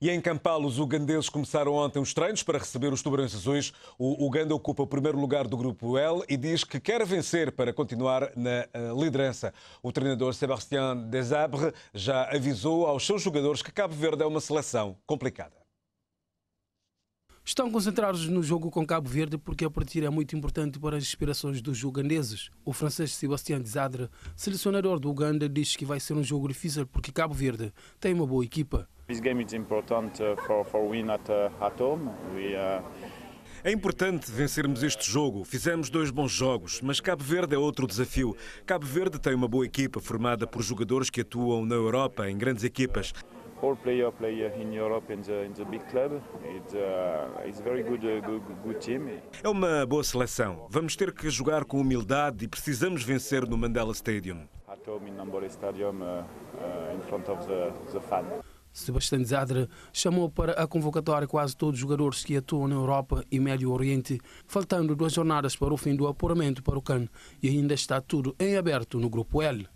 E em Kampala, os ugandeses começaram ontem os treinos para receber os tubarões azuis. O Uganda ocupa o primeiro lugar do grupo L e diz que quer vencer para continuar na eh, liderança. O treinador Sébastien Desabre já avisou aos seus jogadores que Cabo Verde é uma seleção complicada. Estão concentrados no jogo com Cabo Verde porque a partida é muito importante para as aspirações dos ugandeses. O francês Sebastián Desadre, selecionador do Uganda, diz que vai ser um jogo difícil porque Cabo Verde tem uma boa equipa. This game is important uh, for for win at uh, at home. We uh, é importante vencermos este jogo. Fizemos dois bons jogos, mas Cabo Verde é outro desafio. Cabo Verde tem uma boa equipa formada por jogadores que atuam na Europa em grandes equipas. All player play in Europe in the, in the big club. It, uh, it's very good, good, good team. É uma boa seleção. Vamos ter que jogar com humildade e precisamos vencer no Mandela Stadium. At home in Stadium uh, uh, in front of the, the fan. Sebastião Zadre chamou para a convocatória quase todos os jogadores que atuam na Europa e Médio Oriente, faltando duas jornadas para o fim do apuramento para o CAN e ainda está tudo em aberto no Grupo L.